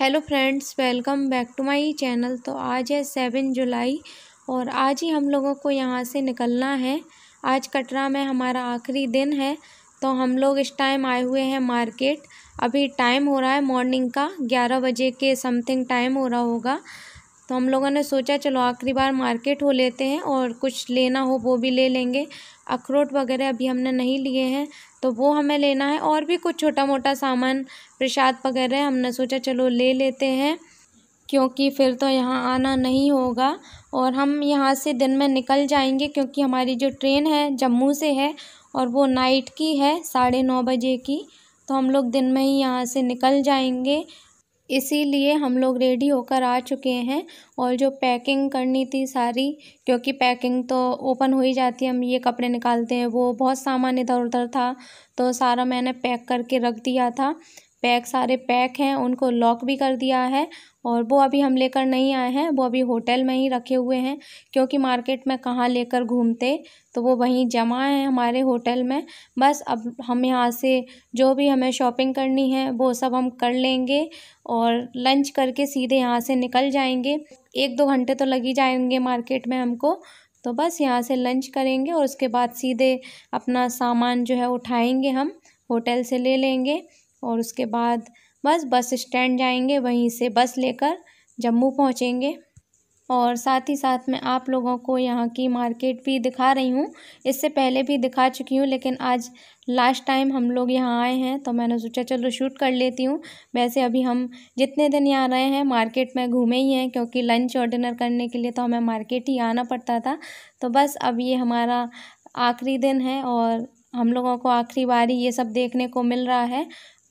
hello friends welcome back to my channel तो आज है सेवन जुलाई और आज ही हम लोगों को यहाँ से निकलना है आज कटरा में हमारा आखिरी दिन है तो हम लोग इस टाइम आए हुए हैं मार्केट अभी टाइम हो रहा है मॉर्निंग का ग्यारह बजे के समथिंग टाइम हो रहा होगा तो हम लोगों ने सोचा चलो आखिरी बार मार्केट हो लेते हैं और कुछ लेना हो वो भी ले लेंगे अखरोट वगैरह अभी हमने नहीं लिए हैं तो वो हमें लेना है और भी कुछ छोटा मोटा सामान प्रसाद वगैरह हमने सोचा चलो ले लेते हैं क्योंकि फिर तो यहाँ आना नहीं होगा और हम यहाँ से दिन में निकल जाएंगे क्योंकि हमारी जो ट्रेन है जम्मू से है और वो नाइट की है साढ़े नौ बजे की तो हम लोग दिन में ही यहाँ से निकल जाएंगे इसीलिए हम लोग रेडी होकर आ चुके हैं और जो पैकिंग करनी थी सारी क्योंकि पैकिंग तो ओपन हो ही जाती है हम ये कपड़े निकालते हैं वो बहुत सामान इधर उधर था तो सारा मैंने पैक करके रख दिया था पैक सारे पैक हैं उनको लॉक भी कर दिया है और वो अभी हम लेकर नहीं आए हैं वो अभी होटल में ही रखे हुए हैं क्योंकि मार्केट में कहाँ लेकर घूमते तो वो वहीं जमा हैं हमारे होटल में बस अब हम यहाँ से जो भी हमें शॉपिंग करनी है वो सब हम कर लेंगे और लंच करके सीधे यहाँ से निकल जाएंगे एक दो घंटे तो लगी जाएंगे मार्केट में हमको तो बस यहाँ से लंच करेंगे और उसके बाद सीधे अपना सामान जो है उठाएंगे हम होटल से ले लेंगे और उसके बाद बस बस स्टैंड जाएंगे वहीं से बस लेकर जम्मू पहुंचेंगे और साथ ही साथ मैं आप लोगों को यहाँ की मार्केट भी दिखा रही हूँ इससे पहले भी दिखा चुकी हूँ लेकिन आज लास्ट टाइम हम लोग यहाँ आए हैं तो मैंने सोचा चलो शूट कर लेती हूँ वैसे अभी हम जितने दिन यहाँ रहे हैं मार्केट में घूमे ही हैं क्योंकि लंच और डिनर करने के लिए तो हमें मार्केट ही आना पड़ता था तो बस अब ये हमारा आखिरी दिन है और हम लोगों को आखिरी बारी ये सब देखने को मिल रहा है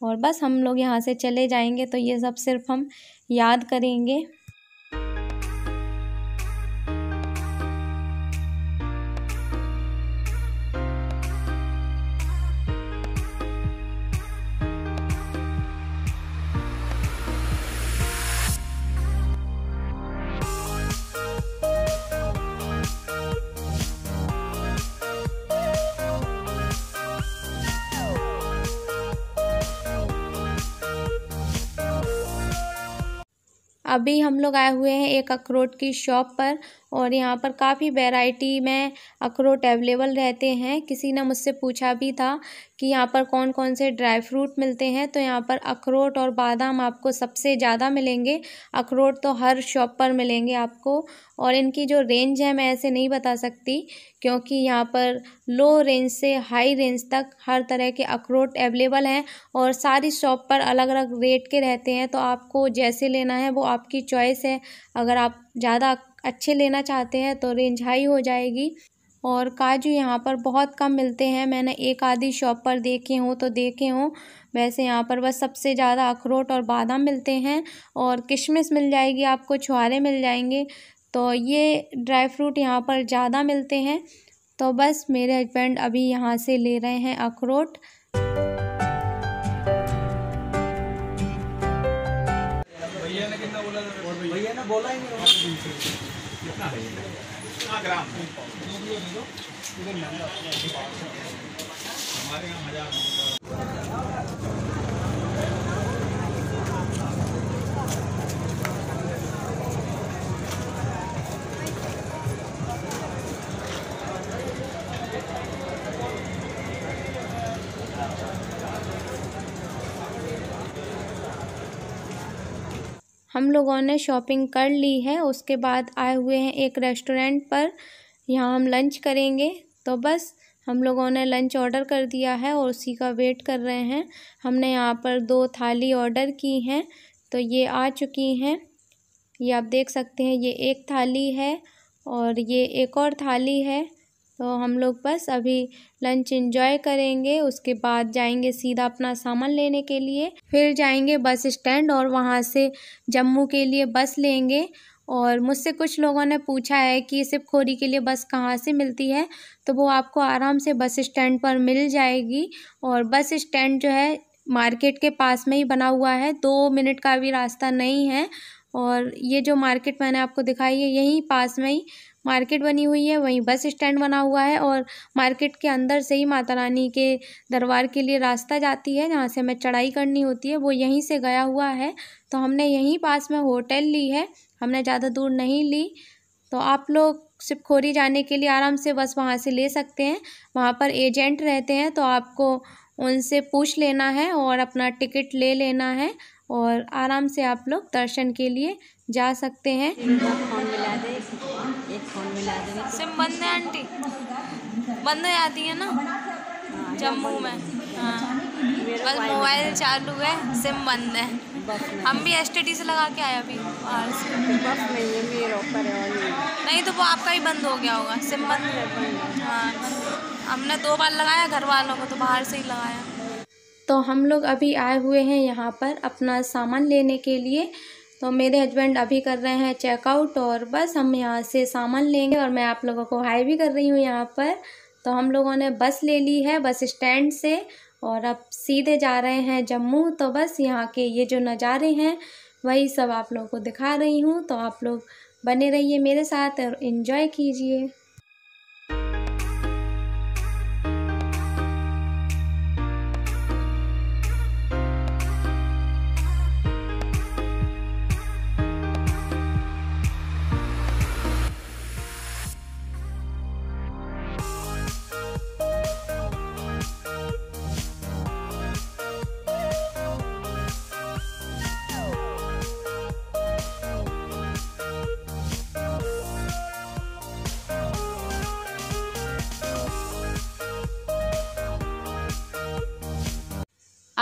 और बस हम लोग यहाँ से चले जाएंगे तो ये सब सिर्फ हम याद करेंगे अभी हम लोग आए हुए हैं एक अखरोट की शॉप पर और यहाँ पर काफ़ी वेराइटी में अखरोट अवेलेबल रहते हैं किसी ने मुझसे पूछा भी था कि यहाँ पर कौन कौन से ड्राई फ्रूट मिलते हैं तो यहाँ पर अखरोट और बादाम आपको सबसे ज़्यादा मिलेंगे अखरोट तो हर शॉप पर मिलेंगे आपको और इनकी जो रेंज है मैं ऐसे नहीं बता सकती क्योंकि यहाँ पर लो रेंज से हाई रेंज तक हर तरह के अखरोट अवेलेबल हैं और सारी शॉप पर अलग अलग रेट के रहते हैं तो आपको जैसे लेना है वो आपकी चॉइस है अगर आप ज़्यादा अच्छे लेना चाहते हैं तो रेंज हाई हो जाएगी और काजू यहाँ पर बहुत कम मिलते हैं मैंने एक आधी शॉप पर देखे हों तो देखे हों वैसे यहाँ पर बस सबसे ज़्यादा अखरोट और बादाम मिलते हैं और किशमिश मिल जाएगी आपको छुहारे मिल जाएंगे तो ये ड्राई फ्रूट यहाँ पर ज़्यादा मिलते हैं तो बस मेरे हस्बैंड अभी यहाँ से ले रहे हैं अखरोट कितना हाँ, ग्राम हमारे यहाँ मजा हम लोगों ने शॉपिंग कर ली है उसके बाद आए हुए हैं एक रेस्टोरेंट पर यहाँ हम लंच करेंगे तो बस हम लोगों ने लंच ऑर्डर कर दिया है और उसी का वेट कर रहे हैं हमने यहाँ पर दो थाली ऑर्डर की हैं तो ये आ चुकी हैं ये आप देख सकते हैं ये एक थाली है और ये एक और थाली है तो हम लोग बस अभी लंच इंजॉय करेंगे उसके बाद जाएंगे सीधा अपना सामान लेने के लिए फिर जाएंगे बस स्टैंड और वहाँ से जम्मू के लिए बस लेंगे और मुझसे कुछ लोगों ने पूछा है कि सिपखोरी के लिए बस कहाँ से मिलती है तो वो आपको आराम से बस स्टैंड पर मिल जाएगी और बस स्टैंड जो है मार्केट के पास में ही बना हुआ है दो मिनट का भी रास्ता नहीं है और ये जो मार्केट मैंने आपको दिखाई है यहीं पास में ही मार्केट बनी हुई है वहीं बस स्टैंड बना हुआ है और मार्केट के अंदर से ही माता रानी के दरबार के लिए रास्ता जाती है जहाँ से हमें चढ़ाई करनी होती है वो यहीं से गया हुआ है तो हमने यहीं पास में होटल ली है हमने ज़्यादा दूर नहीं ली तो आप लोग शिवखोरी जाने के लिए आराम से बस वहाँ से ले सकते हैं वहाँ पर एजेंट रहते हैं तो आपको उनसे पूछ लेना है और अपना टिकट ले लेना है और आराम से आप लोग दर्शन के लिए जा सकते हैं बंद है आंटी बंद हो जाती है ना जम्मू में हाँ बस मोबाइल चालू है सिम बंद है हम भी एस से लगा के आए अभी बाहर से बस नहीं है मेरा ऊपर नहीं तो वो आपका ही बंद हो गया होगा सिम बंद हाँ हमने दो बार लगाया घर वालों को तो बाहर से ही लगाया तो हम लोग अभी आए हुए हैं यहाँ पर अपना सामान लेने के लिए तो मेरे हस्बैंड अभी कर रहे हैं चेकआउट और बस हम यहाँ से सामान लेंगे और मैं आप लोगों को हाई भी कर रही हूँ यहाँ पर तो हम लोगों ने बस ले ली है बस स्टैंड से और अब सीधे जा रहे हैं जम्मू तो बस यहाँ के ये जो नज़ारे हैं वही सब आप लोगों को दिखा रही हूँ तो आप लोग बने रहिए मेरे साथ और इन्जॉय कीजिए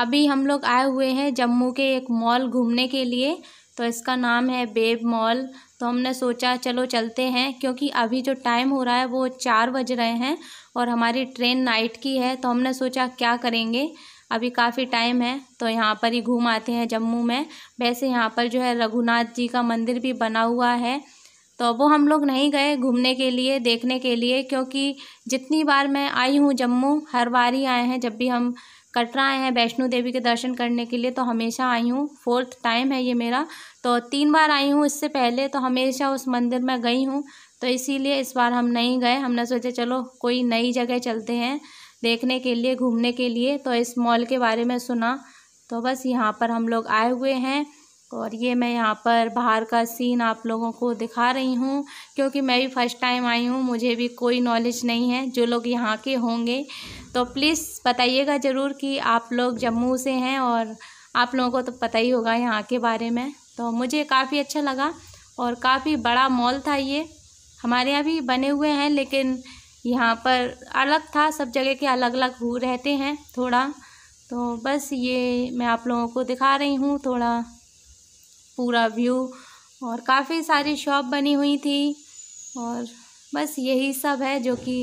अभी हम लोग आए हुए हैं जम्मू के एक मॉल घूमने के लिए तो इसका नाम है बेब मॉल तो हमने सोचा चलो चलते हैं क्योंकि अभी जो टाइम हो रहा है वो चार बज रहे हैं और हमारी ट्रेन नाइट की है तो हमने सोचा क्या करेंगे अभी काफ़ी टाइम है तो यहाँ पर ही घूम आते हैं जम्मू में वैसे यहाँ पर जो है रघुनाथ जी का मंदिर भी बना हुआ है तो वो हम लोग नहीं गए घूमने के लिए देखने के लिए क्योंकि जितनी बार मैं आई हूँ जम्मू हर बार ही आए हैं जब भी हम कटरा आए हैं वैष्णो देवी के दर्शन करने के लिए तो हमेशा आई हूँ फोर्थ टाइम है ये मेरा तो तीन बार आई हूँ इससे पहले तो हमेशा उस मंदिर में गई हूँ तो इसीलिए इस बार हम नहीं गए हमने सोचा चलो कोई नई जगह चलते हैं देखने के लिए घूमने के लिए तो इस मॉल के बारे में सुना तो बस यहाँ पर हम लोग आए हुए हैं और ये मैं यहाँ पर बाहर का सीन आप लोगों को दिखा रही हूँ क्योंकि मैं भी फ़र्स्ट टाइम आई हूँ मुझे भी कोई नॉलेज नहीं है जो लोग यहाँ के होंगे तो प्लीज़ बताइएगा ज़रूर कि आप लोग जम्मू से हैं और आप लोगों को तो पता ही होगा यहाँ के बारे में तो मुझे काफ़ी अच्छा लगा और काफ़ी बड़ा मॉल था ये हमारे यहाँ भी बने हुए हैं लेकिन यहाँ पर अलग था सब जगह के अलग अलग रहते हैं थोड़ा तो बस ये मैं आप लोगों को दिखा रही हूँ थोड़ा पूरा व्यू और काफ़ी सारी शॉप बनी हुई थी और बस यही सब है जो कि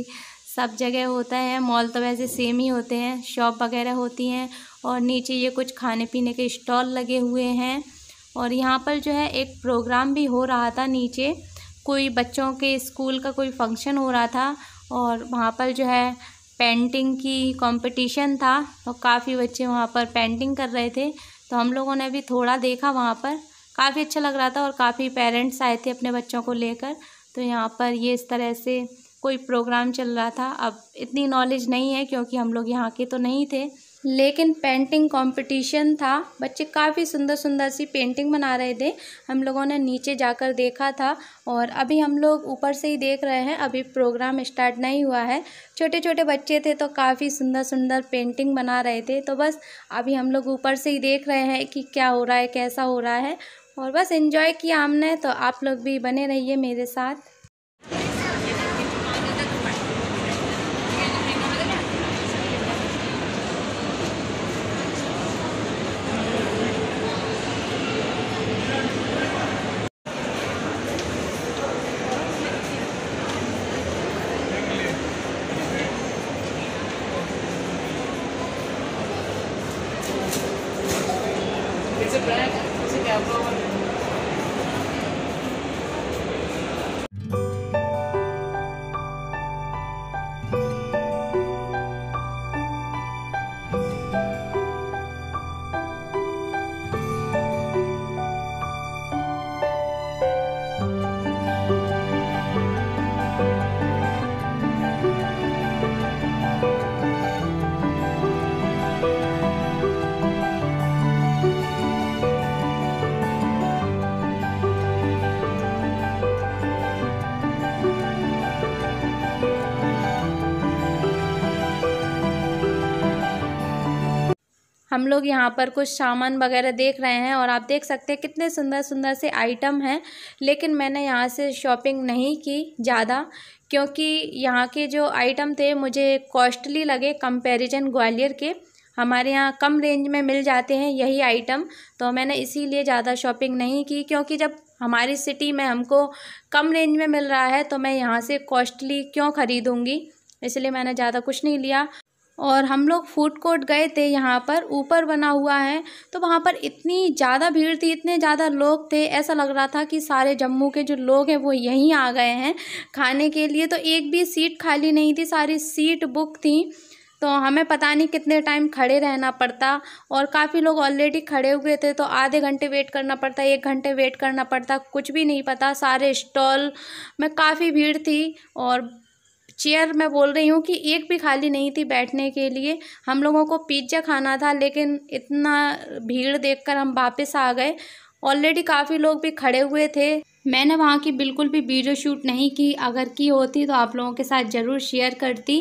सब जगह होता है मॉल तो वैसे सेम ही होते हैं शॉप वगैरह होती हैं और नीचे ये कुछ खाने पीने के स्टॉल लगे हुए हैं और यहाँ पर जो है एक प्रोग्राम भी हो रहा था नीचे कोई बच्चों के स्कूल का कोई फंक्शन हो रहा था और वहाँ पर जो है पेंटिंग की कंपटीशन था और तो काफ़ी बच्चे वहाँ पर पेंटिंग कर रहे थे तो हम लोगों ने भी थोड़ा देखा वहाँ पर काफ़ी अच्छा लग रहा था और काफ़ी पेरेंट्स आए थे अपने बच्चों को लेकर तो यहाँ पर ये इस तरह से कोई प्रोग्राम चल रहा था अब इतनी नॉलेज नहीं है क्योंकि हम लोग यहाँ के तो नहीं थे लेकिन पेंटिंग कंपटीशन था बच्चे काफ़ी सुंदर सुंदर सी पेंटिंग बना रहे थे हम लोगों ने नीचे जाकर देखा था और अभी हम लोग ऊपर से ही देख रहे हैं अभी प्रोग्राम स्टार्ट नहीं हुआ है छोटे छोटे बच्चे थे तो काफ़ी सुंदर सुंदर पेंटिंग बना रहे थे तो बस अभी हम लोग ऊपर से ही देख रहे हैं कि क्या हो रहा है कैसा हो रहा है और बस एंजॉय किया हमने तो आप लोग भी बने रहिए मेरे साथ हम लोग यहाँ पर कुछ सामान वगैरह देख रहे हैं और आप देख सकते हैं कितने सुंदर सुंदर से आइटम हैं लेकिन मैंने यहाँ से शॉपिंग नहीं की ज़्यादा क्योंकि यहाँ के जो आइटम थे मुझे कॉस्टली लगे कंपैरिजन ग्वालियर के हमारे यहाँ कम रेंज में मिल जाते हैं यही आइटम तो मैंने इसीलिए ज़्यादा शॉपिंग नहीं की क्योंकि जब हमारी सिटी में हमको कम रेंज में मिल रहा है तो मैं यहाँ से कॉस्टली क्यों ख़रीदूँगी इसलिए मैंने ज़्यादा कुछ नहीं लिया और हम लोग फूड कोर्ट गए थे यहाँ पर ऊपर बना हुआ है तो वहाँ पर इतनी ज़्यादा भीड़ थी इतने ज़्यादा लोग थे ऐसा लग रहा था कि सारे जम्मू के जो लोग हैं वो यहीं आ गए हैं खाने के लिए तो एक भी सीट खाली नहीं थी सारी सीट बुक थी तो हमें पता नहीं कितने टाइम खड़े रहना पड़ता और काफ़ी लोग ऑलरेडी खड़े हुए थे तो आधे घंटे वेट करना पड़ता एक घंटे वेट करना पड़ता कुछ भी नहीं पता सारे स्टॉल में काफ़ी भीड़ थी और चेयर मैं बोल रही हूँ कि एक भी खाली नहीं थी बैठने के लिए हम लोगों को पिज्ज़ा खाना था लेकिन इतना भीड़ देखकर हम वापस आ गए ऑलरेडी काफ़ी लोग भी खड़े हुए थे मैंने वहाँ की बिल्कुल भी वीडियो शूट नहीं की अगर की होती तो आप लोगों के साथ ज़रूर शेयर करती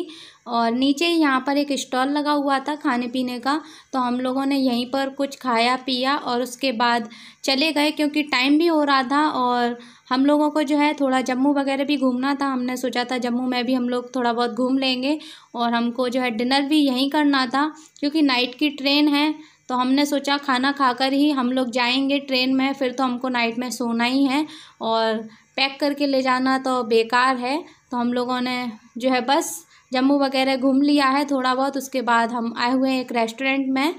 और नीचे यहाँ पर एक स्टॉल लगा हुआ था खाने पीने का तो हम लोगों ने यहीं पर कुछ खाया पिया और उसके बाद चले गए क्योंकि टाइम भी हो रहा था और हम लोगों को जो है थोड़ा जम्मू वगैरह भी घूमना था हमने सोचा था जम्मू में भी हम लोग थोड़ा बहुत घूम लेंगे और हमको जो है डिनर भी यहीं करना था क्योंकि नाइट की ट्रेन है तो हमने सोचा खाना खाकर ही हम लोग जाएंगे ट्रेन में फिर तो हमको नाइट में सोना ही है और पैक करके ले जाना तो बेकार है तो हम लोगों ने जो है बस जम्मू वगैरह घूम लिया है थोड़ा बहुत उसके बाद हम आए हुए हैं एक रेस्टोरेंट में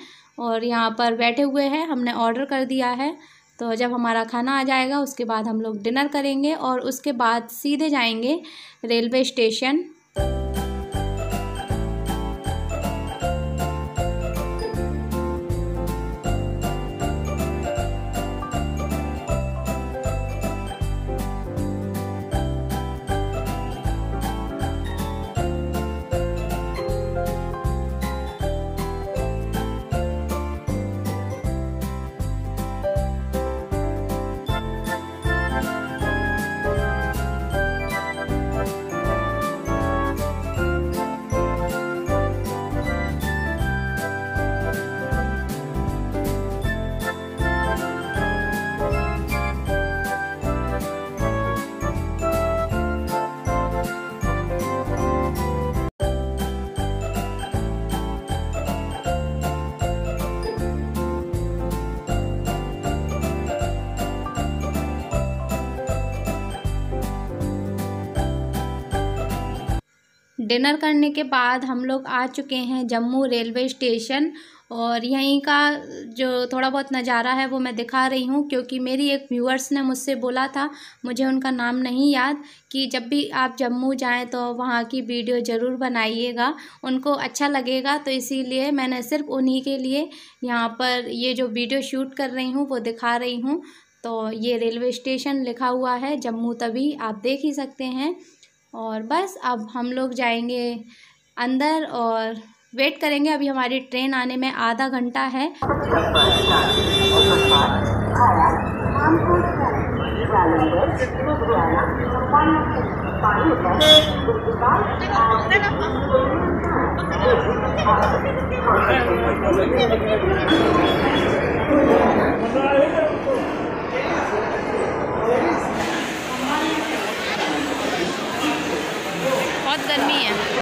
और यहाँ पर बैठे हुए हैं हमने ऑर्डर कर दिया है तो जब हमारा खाना आ जाएगा उसके बाद हम लोग डिनर करेंगे और उसके बाद सीधे जाएंगे रेलवे स्टेशन डिनर करने के बाद हम लोग आ चुके हैं जम्मू रेलवे स्टेशन और यहीं का जो थोड़ा बहुत नज़ारा है वो मैं दिखा रही हूँ क्योंकि मेरी एक व्यूअर्स ने मुझसे बोला था मुझे उनका नाम नहीं याद कि जब भी आप जम्मू जाएं तो वहाँ की वीडियो ज़रूर बनाइएगा उनको अच्छा लगेगा तो इसीलिए मैंने सिर्फ उन्हीं के लिए यहाँ पर ये जो वीडियो शूट कर रही हूँ वो दिखा रही हूँ तो ये रेलवे स्टेशन लिखा हुआ है जम्मू तभी आप देख ही सकते हैं और बस अब हम लोग जाएंगे अंदर और वेट करेंगे अभी हमारी ट्रेन आने में आधा घंटा है बहुत गर्मी है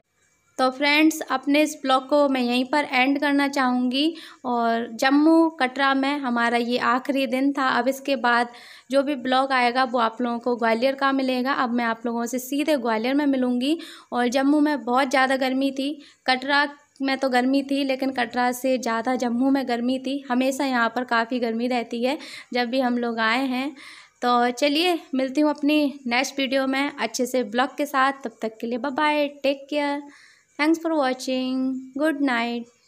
तो फ्रेंड्स अपने इस ब्लॉग को मैं यहीं पर एंड करना चाहूँगी और जम्मू कटरा में हमारा ये आखिरी दिन था अब इसके बाद जो भी ब्लॉग आएगा वो आप लोगों को ग्वालियर का मिलेगा अब मैं आप लोगों से सीधे ग्वालियर में मिलूँगी और जम्मू में बहुत ज़्यादा गर्मी थी कटरा में तो गर्मी थी लेकिन कटरा से ज़्यादा जम्मू में गर्मी थी हमेशा यहाँ पर काफ़ी गर्मी रहती है जब भी हम लोग आए हैं तो चलिए मिलती हूँ अपनी नेक्स्ट वीडियो में अच्छे से ब्लॉग के साथ तब तक के लिए bye take care thanks for watching good night